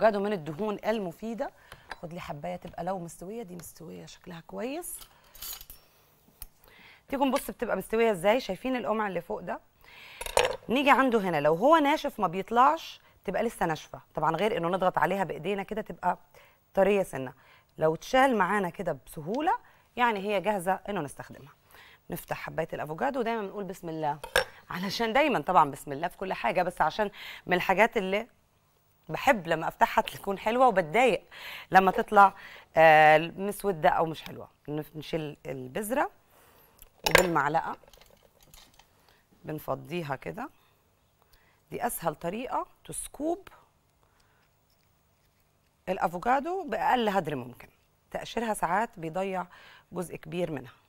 وجاده من الدهون المفيده خد لي حبايه تبقى لو مستويه دي مستويه شكلها كويس تيجوا نبص بتبقى مستويه ازاي شايفين القمع اللي فوق ده نيجي عنده هنا لو هو ناشف ما بيطلعش تبقى لسه ناشفه طبعا غير انه نضغط عليها بايدينا كده تبقى طريه سنه لو اتشال معانا كده بسهوله يعني هي جاهزه انه نستخدمها نفتح حبايه الافوكادو ودايما بنقول بسم الله علشان دايما طبعا بسم الله في كل حاجه بس عشان من الحاجات اللي بحب لما افتحها تكون حلوه وبتضايق لما تطلع آه، مسوده او مش حلوه نشيل البذره وبالمعلقه بنفضيها كده دي اسهل طريقه تسكوب الافوكادو باقل هدر ممكن تقشيرها ساعات بيضيع جزء كبير منها